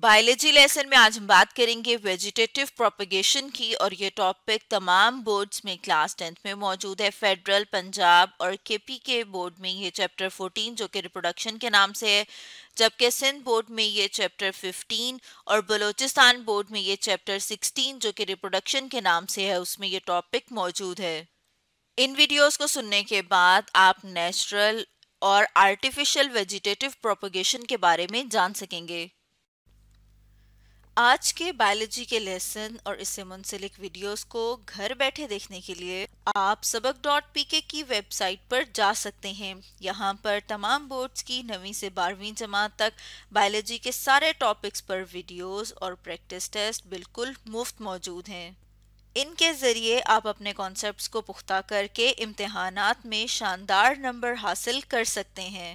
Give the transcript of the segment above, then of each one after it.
biology lesson में आज हम बात करेंगे वेजिटेटिव प्रोपगेशन की और ये टॉपिक तमाम बोर्ड्स में क्लास टेंथ में मौजूद है फेडरल पंजाब और केपी के बोर्ड में ये चैप्टर फोर्टीन जो कि रिप्रोडक्शन के नाम से है जबकि सिंध बोर्ड में ये चैप्टर फिफ्टीन और बलोचिस्तान बोर्ड में ये चैप्टर सिक्सटीन जो कि रिप्रोडक्शन के नाम से है उसमें ये टॉपिक मौजूद है इन वीडियोज़ को सुनने के बाद आप नेचुरल और आर्टिफिशियल वेजिटेटिव प्रोपोगेशन के बारे में जान सकेंगे आज के बायोलॉजी के लेसन और इससे मुंसलिक वीडियोस को घर बैठे देखने के लिए आप सबक डॉट पी के की वेबसाइट पर जा सकते हैं यहाँ पर तमाम बोर्ड्स की नवीं से बारहवीं जमात तक बायोलॉजी के सारे टॉपिक्स पर वीडियोस और प्रैक्टिस टेस्ट बिल्कुल मुफ्त मौजूद हैं इनके ज़रिए आप अपने कॉन्सेप्ट को पुख्ता करके इम्तहान में शानदार नंबर हासिल कर सकते हैं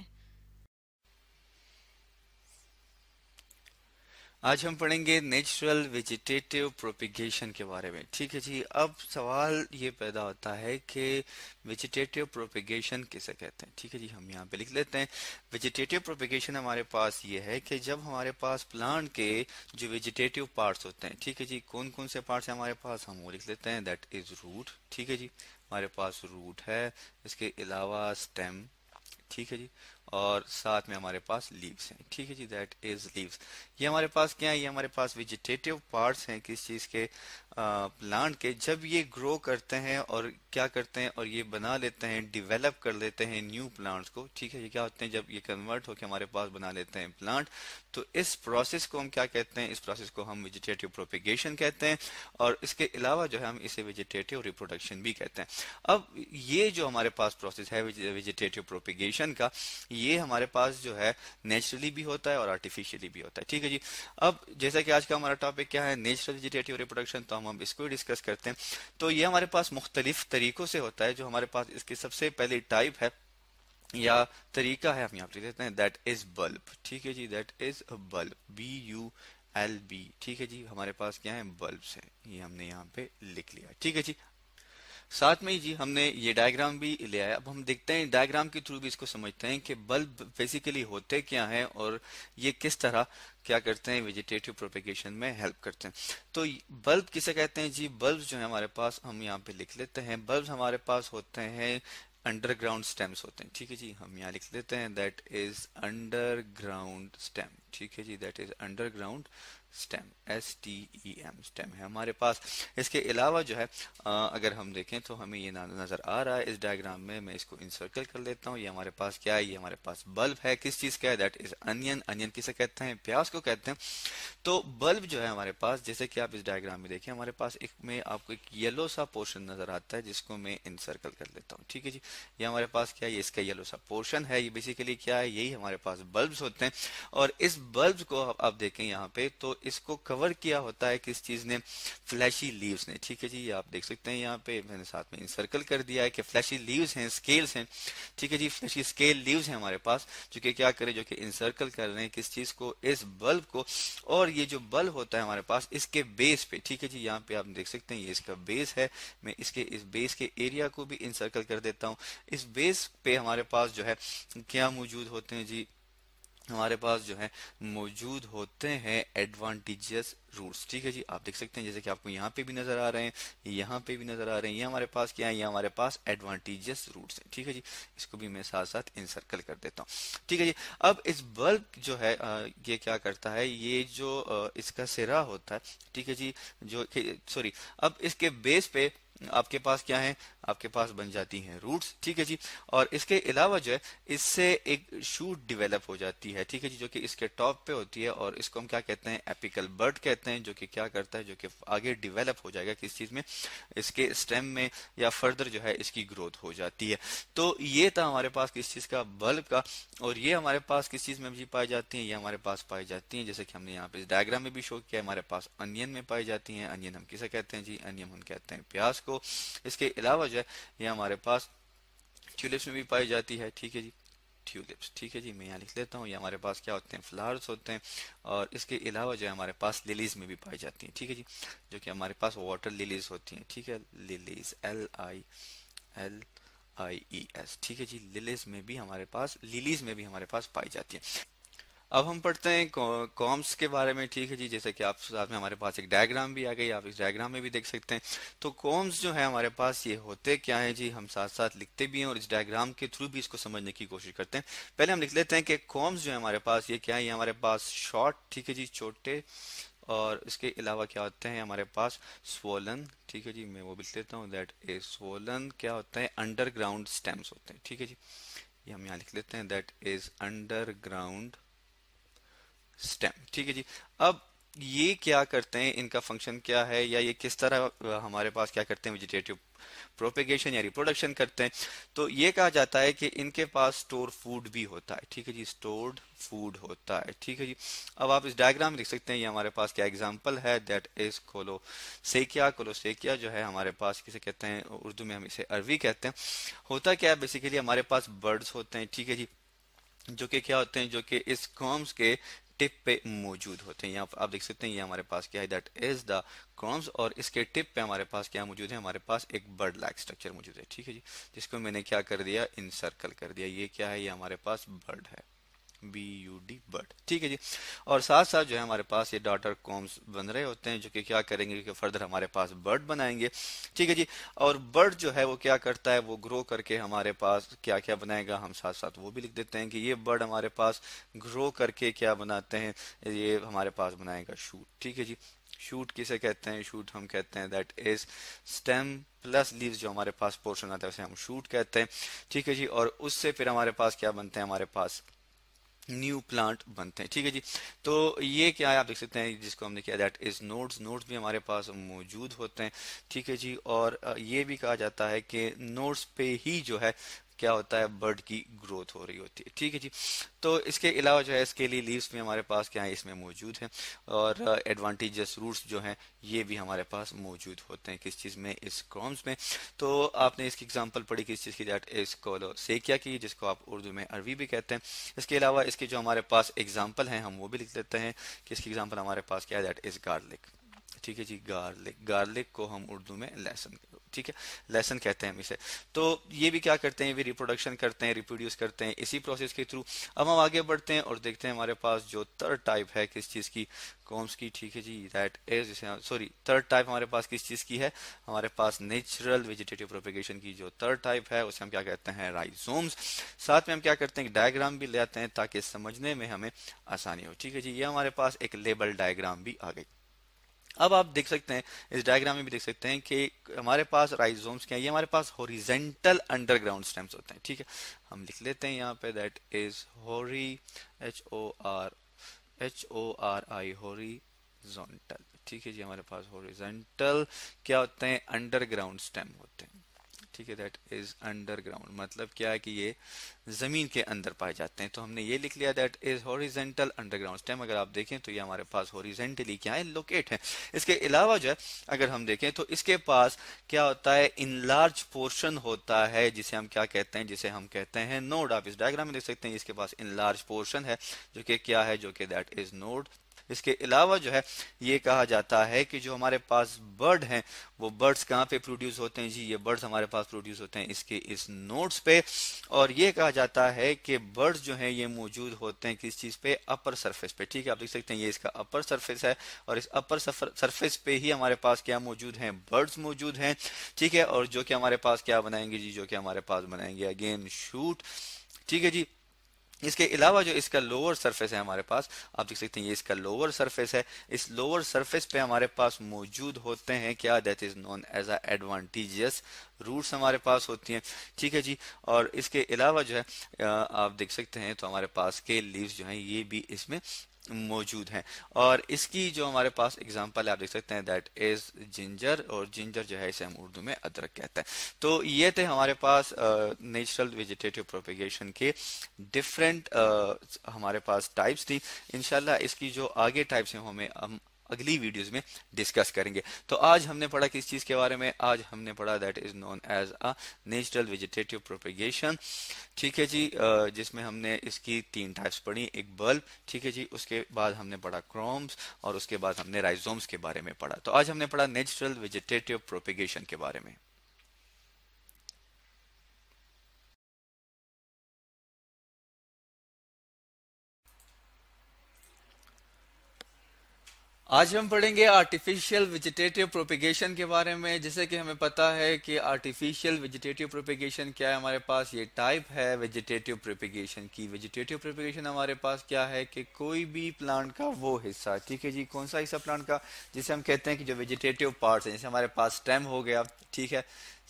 आज हम पढ़ेंगे नेचुरल वेजिटेटिव प्रोपिगेशन के बारे में ठीक है जी अब सवाल ये पैदा होता है कि वेजिटेटिव प्रोपिगेशन किसे कहते हैं ठीक है जी हम यहाँ पे लिख लेते हैं वेजिटेटिव प्रोपिगेशन हमारे पास ये है कि जब हमारे पास प्लांट के जो वेजिटेटिव पार्ट्स होते हैं ठीक है जी कौन कौन से पार्ट्स हैं हमारे पास हम वो लिख लेते हैं दैट इज रूट ठीक है जी हमारे पास रूट है इसके अलावा स्टेम ठीक है जी और साथ में हमारे पास लीव्स हैं ठीक है जी दैट इज लीव्स ये हमारे पास क्या है ये हमारे पास वेजिटेटिव पार्ट्स हैं किस चीज़ के प्लांट के जब ये ग्रो करते हैं और क्या करते हैं और ये बना लेते हैं डिवेलप कर लेते हैं न्यू प्लांट्स को ठीक है ये क्या होते हैं जब ये कन्वर्ट होकर हमारे पास बना लेते हैं प्लांट तो इस प्रोसेस को हम क्या कहते हैं इस प्रोसेस को हम वेजिटेटिव प्रोपिगेशन कहते हैं और इसके अलावा जो है हम इसे वेजिटेटिव रिप्रोडक्शन भी कहते हैं अब ये जो हमारे पास प्रोसेस है वेजिटेटिव प्रोपिगेशन का ये हमारे पास जो है नेचुरली भी होता है और आर्टिफिशियली भी होता है ठीक है जी अब जैसा कि आज का हमारा टॉपिक क्या है नेचुरल वेजिटेटिव रिप्रोडक्शन तो हम अब इसको डिस्कस करते हैं तो ये हमारे पास मुख्तलिफ तरीकों से होता है जो हमारे पास इसकी सबसे पहली टाइप है या तरीका है हम यहाँ पे लेते हैं दैट इज बल्ब ठीक है जी that is a bulb B U L B ठीक है जी हमारे पास क्या है बल्ब्स है ये हमने यहाँ पे लिख लिया ठीक है जी साथ में ही जी हमने ये डायग्राम भी ले आया अब हम देखते हैं डायग्राम के थ्रू भी इसको समझते हैं कि बल्ब बेसिकली होते क्या हैं और ये किस तरह क्या करते हैं वेजिटेटिव प्रोपेगेशन में हेल्प करते हैं तो बल्ब किसे कहते हैं जी बल्ब जो है हमारे पास हम यहाँ पे लिख लेते हैं बल्ब हमारे पास होते हैं अंडरग्राउंड स्टेम्स होते हैं ठीक है जी हम यहाँ लिख देते हैं दैट इज अंडरग्राउंड स्टेम ठीक है जी that is underground stem S T E M stem है हमारे पास इसके अलावा जो है आ, अगर हम देखें तो हमें ये नज़र आ रहा है इस डायग्राम में मैं इसको इंसर्कल कर लेता हूँ ये हमारे पास क्या है ये हमारे पास बल्ब है किस चीज़ का है दैट इज अनियन अनियन किसे कहते हैं प्याज को कहते हैं तो बल्ब जो है हमारे पास जैसे कि आप इस डायग्राम में देखें हमारे पास एक में आपको एक येलो सा पोर्शन नज़र आता है जिसको मैं इंसर्कल कर लेता हूँ ठीक है जी ये हमारे पास क्या है ये इसका येलो सा पोर्शन है ये बेसिकली क्या है यही हमारे पास बल्ब होते हैं और इस बल्ब को आप देखें यहाँ पे तो इसको कवर किया होता है किस चीज ने फ्लैशी लीव्स ने ठीक है जी आप देख सकते हैं यहाँ पे मैंने साथ में इंसर्कल कर दिया है कि फ्लैशी लीव्स हैं स्केल्स हैं ठीक है जी फ्लैशी स्केल लीव्स हैं हमारे पास जो कि क्या करें जो कि इंसर्कल कर रहे हैं किस चीज को इस बल्ब को और ये जो बल्ब होता है हमारे पास इसके बेस पे ठीक है जी यहाँ पे आप देख सकते हैं ये इसका बेस है मैं इसके इस बेस के एरिया को भी इंसर्कल कर देता हूँ इस बेस पे हमारे पास जो है क्या मौजूद होते हैं जी हमारे पास जो है मौजूद होते हैं एडवांटेजियस रूट्स ठीक है जी आप देख सकते हैं जैसे कि आपको यहाँ पे भी नजर आ रहे हैं यहाँ पे भी नजर आ रहे हैं ये हमारे पास क्या है ये हमारे पास एडवांटेजियस रूट्स हैं ठीक है जी इसको भी मैं साथ साथ इंसर्कल कर देता हूँ ठीक है जी अब इस बल्ब जो है ये क्या करता है ये जो इसका सिरा होता है ठीक है जी जो सॉरी अब इसके बेस पे आपके पास क्या है आपके पास बन जाती हैं रूट्स ठीक है जी और इसके अलावा जो है इससे एक शूट डिवेलप हो जाती है ठीक है जी जो कि इसके टॉप पे होती है और इसको हम क्या कहते हैं एपिकल बर्ड कहते हैं जो कि क्या करता है जो कि आगे डिवेलप हो जाएगा किस चीज में इसके स्टेम में या फर्दर जो है इसकी ग्रोथ हो जाती है तो ये था हमारे पास किस चीज का बल्ब का और ये हमारे पास किस चीज में भी पाई जाती है ये हमारे पास पाई जाती है जैसे कि हमने यहाँ पे इस डायग्राम में भी शो किया हमारे पास अनियन में पाई जाती है अनियन हम किसे कहते हैं जी अनियन हम कहते हैं प्याज इसको इसके अलावा जो है ये हमारे पास ट्यूलिप्स में भी पाई जाती है ठीक है जी ट्यूलिप्स ठीक है जी मैं यहाँ लिख लेता हूँ ये हमारे पास क्या होते हैं फ्लावर्स होते हैं और इसके अलावा जो है हमारे पास लिलीज में भी पाई जाती हैं ठीक है जी जो कि हमारे पास वाटर लिलीज होती हैं ठीक है lilies L I L I E S ठीक है जी लिलीज में भी हमारे पास लिलीज में भी हमारे पास पाई जाती है अब हम पढ़ते हैं कॉम्स के बारे में ठीक है जी जैसे कि आप साथ में हमारे पास एक डायग्राम भी आ गई आप इस डायग्राम में भी देख सकते हैं तो कॉम्स जो है हमारे पास ये होते क्या है जी हम साथ साथ लिखते भी हैं और इस डायग्राम के थ्रू भी इसको समझने की कोशिश करते हैं पहले हम लिख लेते हैं कि कॉम्स जो है हमारे पास ये क्या है ये हमारे पास शॉर्ट ठीक है जी छोटे और इसके अलावा क्या होते हैं हमारे पास स्वोलन ठीक है जी मैं वो लिख लेता हूँ दैट ए स्वोलन क्या होता है अंडरग्राउंड स्टेम्स होते हैं ठीक है जी ये हम यहाँ लिख लेते हैं दैट इज अंडरग्राउंड स्टेम ठीक है जी अब ये क्या करते हैं इनका फंक्शन क्या है या ये किस तरह हमारे पास क्या करते हैं वेजिटेटिव प्रोपेगेशन या रिप्रोडक्शन करते हैं तो ये कहा जाता है कि इनके पास स्टोर फूड भी होता है ठीक है जी स्टोर्ड फूड होता है ठीक है जी अब आप इस डायग्राम में देख सकते हैं ये हमारे पास क्या एग्जांपल है दैट इज कोलो सेकिया कोलो सेकिया जो है हमारे पास किसे कहते हैं उर्दू में हम इसे अरवी कहते हैं होता क्या है बेसिकली हमारे पास बर्ड्स होते हैं ठीक है जी जो कि क्या होते हैं जो कि इस कॉम्स के टिप पे मौजूद होते हैं यहाँ आप देख सकते हैं ये हमारे पास क्या है दैट इज द क्रॉम्स और इसके टिप पे हमारे पास क्या मौजूद है हमारे पास एक बर्ड लाइक स्ट्रक्चर मौजूद है ठीक है जी जिसको मैंने क्या कर दिया इन सर्कल कर दिया ये क्या है ये हमारे पास बर्ड है बी यू डी बर्ड ठीक है जी और साथ साथ जो है हमारे पास ये डॉटर कॉम्स बन रहे होते हैं जो कि क्या करेंगे कि फर्दर हमारे पास बर्ड बनाएंगे ठीक है जी और बर्ड जो है वो क्या करता है वो ग्रो करके हमारे पास क्या क्या बनाएगा हम साथ साथ वो भी लिख देते हैं कि ये बर्ड हमारे पास ग्रो करके क्या बनाते हैं ये हमारे पास बनाएगा शूट ठीक है जी शूट किसे कहते हैं शूट हम कहते हैं that is stem plus leaves जो हमारे पास पोर्शन आता है उसे हम शूट कहते हैं ठीक है जी और उससे फिर हमारे पास क्या बनते हैं हमारे पास न्यू प्लांट बनते हैं ठीक है जी तो ये क्या है आप देख सकते हैं जिसको हमने किया दैट इज नोड्स नोड्स भी हमारे पास मौजूद होते हैं ठीक है जी और ये भी कहा जाता है कि नोड्स पे ही जो है क्या होता है बर्ड की ग्रोथ हो रही होती है ठीक है जी तो इसके अलावा जो है इसके लिए लीव्स भी हमारे पास क्या है इसमें मौजूद है और एडवांटेजस रूट्स जो हैं ये भी हमारे पास मौजूद होते हैं किस चीज़ में इस क्रॉम्स में तो आपने इसकी एग्जाम्पल पढ़ी किस चीज़ की डेट इस कॉलो सेकिया की जिसको आप उर्दू में अरवी भी कहते हैं इसके अलावा इसके जो हमारे पास एग्जाम्पल हैं हम वो भी लिख लेते हैं कि इसकी एग्जाम्पल हमारे पास क्या है डेट इस गार्लिक ठीक है जी गार्लिक गार्लिक को हम उर्दू में लहसन ठीक है लहसन कहते हैं हम इसे तो ये भी क्या करते हैं ये भी रिप्रोडक्शन करते हैं रिप्रोड्यूस करते हैं इसी प्रोसेस के थ्रू अब हम आगे बढ़ते हैं और देखते हैं हमारे पास जो थर्ड टाइप है किस चीज़ की कॉम्स की ठीक है जी that is sorry third type हमारे पास किस चीज़ की है हमारे पास नेचुरल वेजिटेटिव प्रोपिगेशन की जो थर्ड टाइप है उसे हम क्या कहते हैं राइजोम्स साथ में हम क्या करते हैं डायग्राम भी ले आते हैं ताकि समझने में हमें आसानी हो ठीक है जी ये हमारे पास एक लेबल डायग्राम भी आ गई अब आप देख सकते हैं इस डायग्राम में भी देख सकते हैं कि हमारे पास राइजोम्स क्या है ये हमारे पास होरिजेंटल अंडरग्राउंड स्टेम्स होते हैं ठीक है हम लिख लेते हैं यहाँ पे that is hori H O R H O R I horizontal ठीक है जी हमारे पास होरिजेंटल क्या होते हैं अंडरग्राउंड स्टेम होते हैं ठीक है दैट इज अंडरग्राउंड मतलब क्या है कि ये ज़मीन के अंदर पाए जाते हैं तो हमने ये लिख लिया that is horizontal underground stem अगर आप देखें तो ये हमारे पास हॉरिजेंटली क्या है लोकेट है इसके अलावा जो है अगर हम देखें तो इसके पास क्या होता है इन लार्ज पोर्शन होता है जिसे हम क्या कहते हैं जिसे हम कहते हैं नोड आप इस डायग्राम में देख सकते हैं इसके पास इन लार्ज पोर्शन है जो कि क्या है जो कि दैट इज नोड इसके अलावा जो है ये कहा जाता है कि जो हमारे पास बर्ड हैं वो बर्ड्स कहाँ पे प्रोड्यूस होते हैं जी ये बर्ड्स हमारे पास प्रोड्यूस होते हैं इसके इस नोट्स पे और ये कहा जाता है कि बर्ड्स जो हैं ये मौजूद होते हैं किस चीज़ पे अपर सरफेस पे ठीक है आप देख सकते हैं ये इसका अपर सरफेस है और इस अपर सरफेस पे ही हमारे पास क्या मौजूद हैं बर्ड्स मौजूद हैं ठीक है और जो कि हमारे पास क्या बनाएंगे जी जो कि हमारे पास बनाएंगे अगेन शूट ठीक है जी इसके अलावा जो इसका लोअर सरफेस है हमारे पास आप देख सकते हैं ये इसका लोअर सरफेस है इस लोअर सरफेस पे हमारे पास मौजूद होते हैं क्या that is known as a advantageous roots हमारे पास होती हैं ठीक है जी और इसके अलावा जो है आप देख सकते हैं तो हमारे पास के लीव्स जो हैं ये भी इसमें मौजूद हैं और इसकी जो हमारे पास एग्जांपल है आप देख सकते हैं दैट इज जिंजर और जिंजर जो है इसे हम उर्दू में अदरक कहते हैं तो ये थे हमारे पास नेचुरल वेजिटेटिव प्रोपिगेशन के डिफरेंट हमारे पास टाइप्स थी इनशाला इसकी जो आगे टाइप्स हैं हमें हम अगली वीडियोस में डिस्कस करेंगे तो आज हमने पढ़ा किस चीज़ के बारे में आज हमने पढ़ा that is known as a natural vegetative propagation ठीक है जी जिसमें हमने इसकी तीन टाइप्स पढ़ी एक बल्ब ठीक है जी उसके बाद हमने पढ़ा क्रोम्स और उसके बाद हमने राइजोम्स के बारे में पढ़ा तो आज हमने पढ़ा नेचुरल वेजिटेटिव प्रोपिगेशन के बारे में आज हम पढ़ेंगे आर्टिफिशियल वेजिटेटिव प्रोपिगेशन के बारे में जैसे कि हमें पता है कि आर्टिफिशियल वेजिटेटिव प्रोपिगेशन क्या है हमारे पास ये टाइप है वेजिटेटिव प्रोपिगेशन की वेजिटेटिव प्रोपिगेशन हमारे पास क्या है कि कोई भी प्लांट का वो हिस्सा ठीक है जी कौन सा हिस्सा प्लांट का जिसे हम कहते हैं कि जो वेजिटेटिव पार्ट है जैसे हमारे पास स्टेम हो गया ठीक है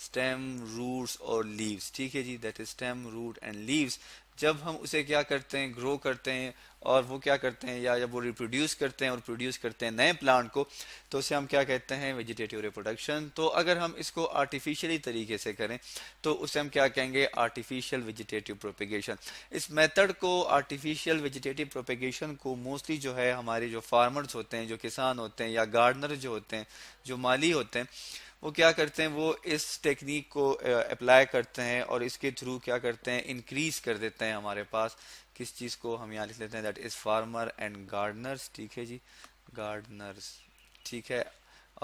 स्टेम रूट्स और लीव्स ठीक है जी that is stem root and leaves जब हम उसे क्या करते हैं ग्रो करते हैं और वो क्या करते हैं या जब वो रिप्रोड्यूस करते हैं और प्रोड्यूस करते हैं नए प्लांट को तो उसे हम क्या कहते हैं वेजिटेटिव रिप्रोडक्शन तो अगर हम इसको आर्टिफिशियली तरीके से करें तो उसे हम क्या कहेंगे आर्टिफिशियल वेजिटेटिव प्रोपिगेशन इस मेथड को आर्टिफिशियल वेजिटेटिव प्रोपिगेशन को मोस्टली जो है हमारे जो फार्मर्स होते हैं जो किसान होते हैं या गार्डनर जो होते हैं जो माली होते हैं वो क्या करते हैं वो इस टेक्निक को अप्लाई करते हैं और इसके थ्रू क्या करते हैं इंक्रीज कर देते हैं हमारे पास किस चीज़ को हम यहाँ लिख लेते हैं that is farmer and gardeners ठीक है जी गार्डनर्स ठीक है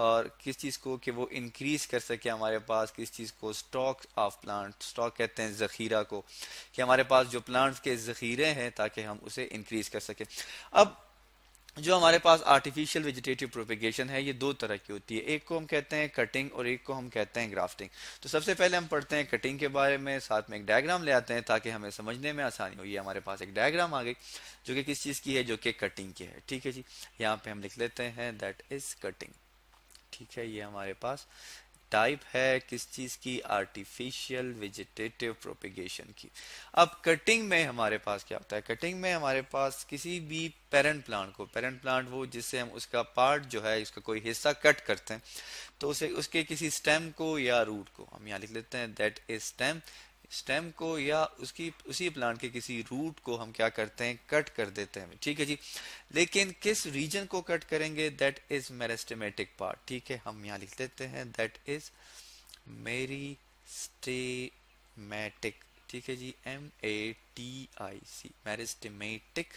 और किस चीज़ को कि वो इंक्रीज़ कर सके हमारे पास किस चीज़ को स्टॉक ऑफ प्लांट स्टॉक कहते हैं ज़ख़ीरा को कि हमारे पास जो प्लांट्स के ज़ख़ीरे हैं ताकि हम उसे इंक्रीज़ कर सकें अब जो हमारे पास आर्टिफिशियल वेजिटेटिव प्रोपिगेशन है ये दो तरह की होती है एक को हम कहते हैं कटिंग और एक को हम कहते हैं ग्राफ्टिंग तो सबसे पहले हम पढ़ते हैं कटिंग के बारे में साथ में एक डायग्राम ले आते हैं ताकि हमें समझने में आसानी हो ये हमारे पास एक डायग्राम आ गई जो कि किस चीज़ की है जो कि कटिंग की है ठीक है जी यहाँ पे हम लिख लेते हैं दैट इज कटिंग ठीक है ये हमारे पास टाइप है किस चीज की आर्टिफिशियल वेजिटेटिव प्रोपिगेशन की अब कटिंग में हमारे पास क्या होता है कटिंग में हमारे पास किसी भी पेरेंट प्लांट को पेरेंट प्लांट वो जिससे हम उसका पार्ट जो है उसका कोई हिस्सा कट करते हैं तो उसे उसके किसी स्टेम को या रूट को हम यहाँ लिख लेते हैं दैट इज स्टेम स्टेम को या उसकी उसी प्लांट के किसी रूट को हम क्या करते हैं कट कर देते हैं ठीक है जी लेकिन किस रीजन को कट करेंगे दैट इज मेरेस्टेमेटिक पार्ट ठीक है हम यहाँ लिख देते हैं दैट इज मेरी स्टेमेटिक ठीक है जी M A T I C meristematic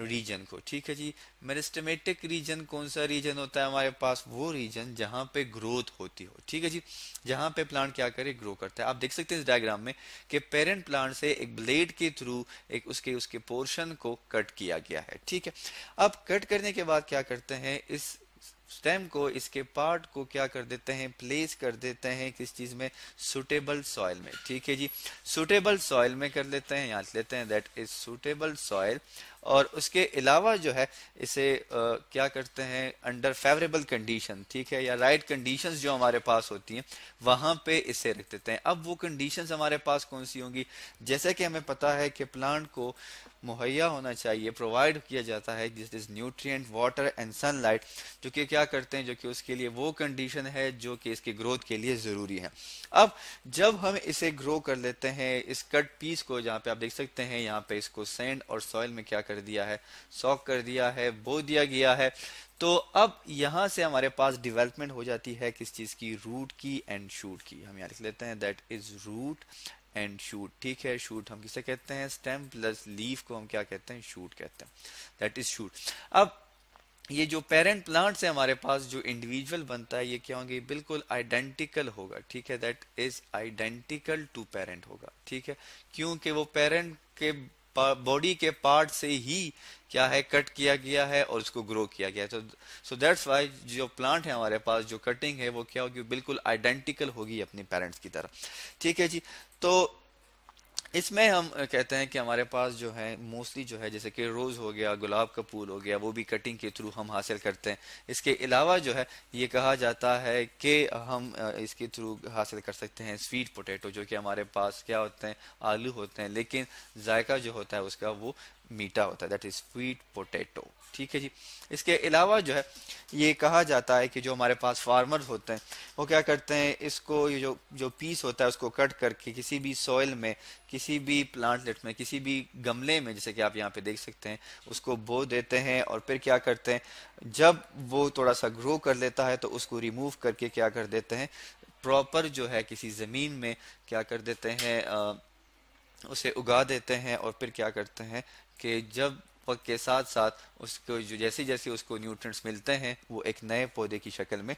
region को ठीक है जी मेरिस्टमेटिक रीजन कौन सा रीजन होता है हमारे पास वो रीजन जहां पे ग्रोथ होती हो ठीक है जी जहां पे प्लांट क्या करे ग्रो करता है आप देख सकते हैं इस डायग्राम में कि पेरेंट प्लांट से एक ब्लेड के थ्रू एक उसके उसके पोर्शन को कट किया गया है ठीक है अब कट करने के बाद क्या करते हैं इस स्टेम को इसके पार्ट को क्या कर देते हैं प्लेस कर देते हैं किस चीज में सुटेबल सॉइल में ठीक है जी सुटेबल सॉइल में कर लेते हैं याद लेते हैं दैट इज सुटेबल सॉइल और उसके अलावा जो है इसे आ, क्या करते हैं अंडर फेवरेबल कंडीशन ठीक है या राइट right कंडीशंस जो हमारे पास होती हैं वहां पे इसे रख देते हैं अब वो कंडीशंस हमारे पास कौन सी होंगी जैसे कि हमें पता है कि प्लांट को मुहैया होना चाहिए प्रोवाइड किया जाता है जिस is nutrient water and sunlight जो कि क्या करते हैं जो कि उसके लिए वो कंडीशन है जो कि इसके ग्रोथ के लिए ज़रूरी है अब जब हम इसे ग्रो कर लेते हैं इस कट पीस को जहाँ पे आप देख सकते हैं यहाँ पे इसको सेंड और सॉइल में क्या कर कर दिया है सॉक कर दिया है बो दिया गया है तो अब यहां से हमारे पास डेवलपमेंट हो जाती है किस चीज़ की रूट की एंड शूट की हम यहां लिख लेते हैं that is root and shoot ठीक है शूट हम किसे कहते हैं स्टेम प्लस लीफ को हम क्या कहते हैं शूट कहते हैं दैट इज शूट अब ये जो पेरेंट प्लांट्स है हमारे पास जो इंडिविजुअल बनता है ये क्या होंगे बिल्कुल आइडेंटिकल होगा ठीक है that is identical to parent होगा ठीक है क्योंकि वो पेरेंट के बॉडी के पार्ट से ही क्या है कट किया गया है और उसको ग्रो किया गया है तो सो दैट्स वाई जो प्लांट है हमारे पास जो कटिंग है वो क्या होगी बिल्कुल आइडेंटिकल होगी अपने पेरेंट्स की तरह ठीक है जी तो इसमें हम कहते हैं कि हमारे पास जो है मोस्टली जो है जैसे कि रोज़ हो गया गुलाब का फूल हो गया वो भी कटिंग के थ्रू हम हासिल करते हैं इसके अलावा जो है ये कहा जाता है कि हम इसके थ्रू हासिल कर सकते हैं स्वीट पोटैटो जो कि हमारे पास क्या होते हैं आलू होते हैं लेकिन जायका जो होता है उसका वो मीठा होता है दैट इज स्वीट पोटैटो ठीक है जी इसके अलावा जो है ये कहा जाता है कि जो हमारे पास फार्मर होते हैं वो क्या करते हैं इसको ये जो जो पीस होता है उसको कट करके किसी भी सॉइल में किसी भी प्लांटलेट में किसी भी गमले में जैसे कि आप यहाँ पे देख सकते हैं उसको बो देते हैं और फिर क्या करते हैं जब वो थोड़ा सा ग्रो कर लेता है तो उसको रिमूव करके क्या कर देते हैं प्रॉपर जो है किसी ज़मीन में क्या कर देते हैं आ, उसे उगा देते हैं और फिर क्या करते हैं कि जब वक्त के साथ साथ उसको जो जैसे जैसे उसको न्यूट्रिएंट्स मिलते हैं वो एक नए पौधे की शक्ल में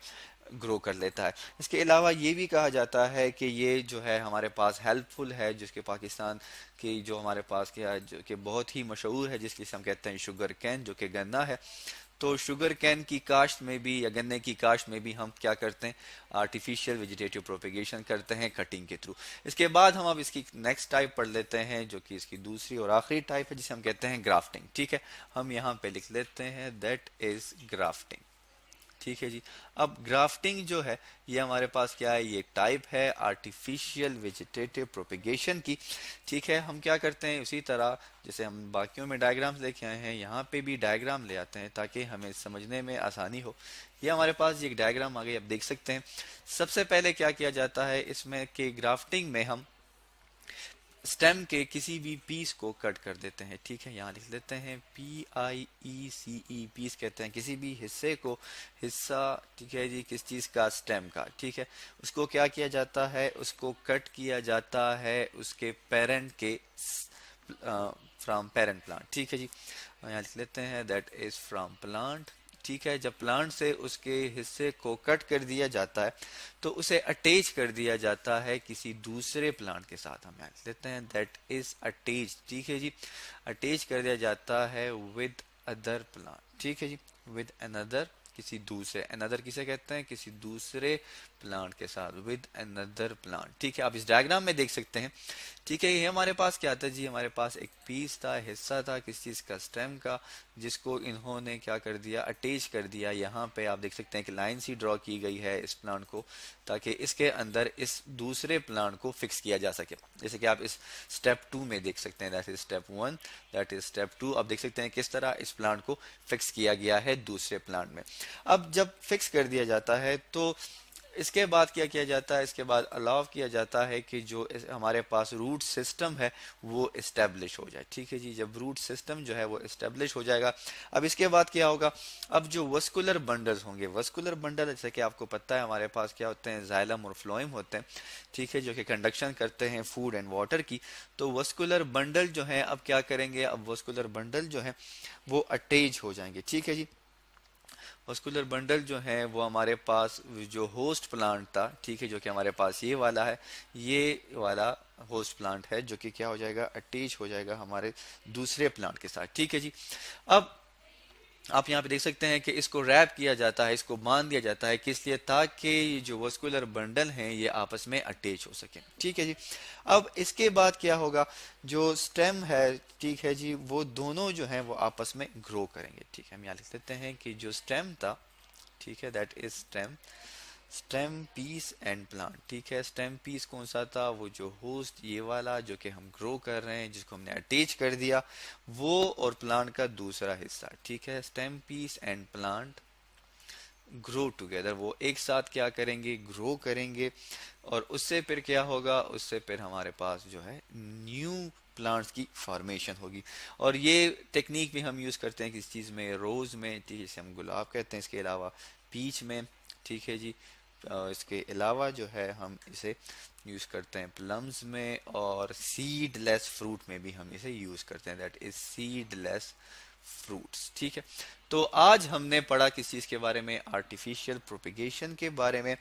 ग्रो कर लेता है इसके अलावा ये भी कहा जाता है कि ये जो है हमारे पास हेल्पफुल है जिसके पाकिस्तान की जो हमारे पास के, के बहुत ही मशहूर है जिसकी हम कहते हैं शुगर कैन जो कि गन्ना है तो शुगर कैन की काश्त में भी या गन्ने की काश्त में भी हम क्या करते हैं आर्टिफिशियल वेजिटेटिव प्रोपिगेशन करते हैं कटिंग के थ्रू इसके बाद हम अब इसकी नेक्स्ट टाइप पढ़ लेते हैं जो कि इसकी दूसरी और आखिरी टाइप है जिसे हम कहते हैं ग्राफ्टिंग ठीक है हम यहाँ पे लिख लेते हैं दैट इज ग्राफ्टिंग ठीक है जी अब ग्राफ्टिंग जो है ये हमारे पास क्या है ये टाइप है आर्टिफिशियल वेजिटेटिव प्रोपिगेशन की ठीक है हम क्या करते हैं उसी तरह जैसे हम बाकियों में डायग्राम्स लेके आए हैं यहाँ पे भी डायग्राम ले आते हैं ताकि हमें समझने में आसानी हो ये हमारे पास ये डायग्राम आ गई आप देख सकते हैं सबसे पहले क्या किया जाता है इसमें कि ग्राफ्टिंग में हम स्टेम के किसी भी पीस को कट कर देते हैं ठीक है यहाँ लिख लेते हैं P I E C E piece कहते हैं किसी भी हिस्से को हिस्सा ठीक है जी किस चीज़ का स्टेम का ठीक है उसको क्या किया जाता है उसको कट किया जाता है उसके पेरेंट के फ्रॉम पेरेंट प्लांट ठीक है जी यहाँ लिख लेते हैं दैट इज फ्रॉम प्लांट ठीक है जब प्लांट से उसके हिस्से को कट कर दिया जाता है तो उसे अटैच कर दिया जाता है किसी दूसरे प्लांट के साथ हम लेते हैं दैट इज अटैच ठीक है जी अटैच कर दिया जाता है विद अदर प्लांट ठीक है जी विद अनदर किसी दूसरे अनदर किसे कहते हैं किसी दूसरे प्लांट के साथ विद अनदर प्लांट ठीक है आप इस डायग्राम में देख सकते हैं ठीक है ये हमारे पास क्या था जी हमारे पास एक पीस था हिस्सा था किस चीज का स्टेम का जिसको इन्होंने क्या कर दिया अटैच कर दिया यहाँ पे आप देख सकते हैं कि लाइन सी ड्रॉ की गई है इस प्लान को ताकि इसके अंदर इस दूसरे प्लान को फिक्स किया जा सके जैसे कि आप इस स्टेप टू में देख सकते हैं that is step one that is step two आप देख सकते हैं किस तरह इस प्लान को फिक्स किया गया है दूसरे प्लान में अब जब फिक्स कर दिया जाता है तो इसके बाद क्या किया जाता है इसके बाद अलाव किया जाता है कि जो हमारे पास रूट सिस्टम है वो इस्टेब्लिश हो जाए ठीक है जी जब रूट सिस्टम जो है वो इस्टेब्लिश हो जाएगा अब इसके बाद क्या होगा अब जो वस्कुलर बंडल्स होंगे वस्कुलर बंडल जैसे कि आपको पता है हमारे पास क्या होते हैं जाइलम और फ्लोइम होते हैं ठीक है जो कि कंडक्शन करते हैं फूड एंड वाटर की तो वस्कुलर बंडल जो है अब क्या करेंगे अब वस्कुलर बंडल जो है वो अटैच हो जाएंगे ठीक है जी वस्कुलर बंडल जो है वो हमारे पास जो होस्ट प्लांट था ठीक है जो कि हमारे पास ये वाला है ये वाला होस्ट प्लांट है जो कि क्या हो जाएगा अटैच हो जाएगा हमारे दूसरे प्लांट के साथ ठीक है जी अब आप यहाँ पे देख सकते हैं कि इसको रैप किया जाता है इसको बांध दिया जाता है किस लिए ताकि जो वस्कुलर बंडल हैं ये आपस में अटैच हो सके ठीक है जी अब इसके बाद क्या होगा जो स्टेम है ठीक है जी वो दोनों जो हैं वो आपस में ग्रो करेंगे ठीक है हम यहाँ लिख लेते हैं कि जो स्टेम था ठीक है that is stem stem piece and plant ठीक है स्टेम पीस कौन सा था वो जो होस्ट ये वाला जो कि हम ग्रो कर रहे हैं जिसको हमने अटैच कर दिया वो और प्लांट का दूसरा हिस्सा ठीक है stem piece and plant grow together वो एक साथ क्या करेंगे ग्रो करेंगे और उससे फिर क्या होगा उससे फिर हमारे पास जो है न्यू प्लांट्स की फॉर्मेशन होगी और ये टेक्निक भी हम यूज़ करते हैं किस चीज़ में रोज़ में ठीक है हम गुलाब कहते हैं इसके अलावा पीच में ठीक है जी इसके अलावा जो है हम इसे यूज़ करते हैं प्लम्स में और सीडलेस फ्रूट में भी हम इसे यूज़ करते हैं दैट इज सीडलेस फ्रूट्स ठीक है तो आज हमने पढ़ा किस चीज़ के बारे में आर्टिफिशियल प्रोपिगेशन के बारे में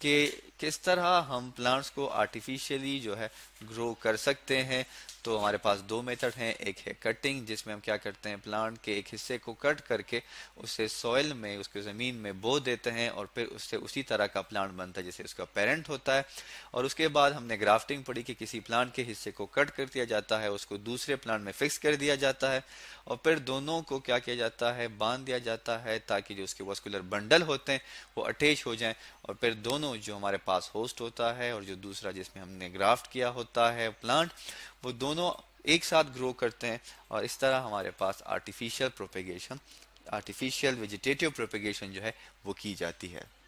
कि किस तरह हम प्लांट्स को आर्टिफिशियली जो है ग्रो कर सकते हैं तो हमारे पास दो मेथड हैं एक है कटिंग जिसमें हम क्या करते हैं प्लांट के एक हिस्से को कट करके उसे सॉइल में उसके ज़मीन में बो देते हैं और फिर उससे उसी तरह का प्लांट बनता है जैसे उसका पेरेंट होता है और उसके बाद हमने ग्राफ्टिंग पढ़ी कि किसी प्लांट के हिस्से को कट कर दिया जाता है उसको दूसरे प्लांट में फिक्स कर दिया जाता है और फिर दोनों को क्या किया जाता है बांध दिया जाता है ताकि जो उसके वस्कुलर बंडल होते हैं वो अटैच हो जाए और फिर दोनों जो हमारे पास होस्ट होता है और जो दूसरा जिसमें हमने ग्राफ्ट किया होता है प्लांट वो दोनों एक साथ ग्रो करते हैं और इस तरह हमारे पास artificial propagation artificial vegetative propagation जो है वो की जाती है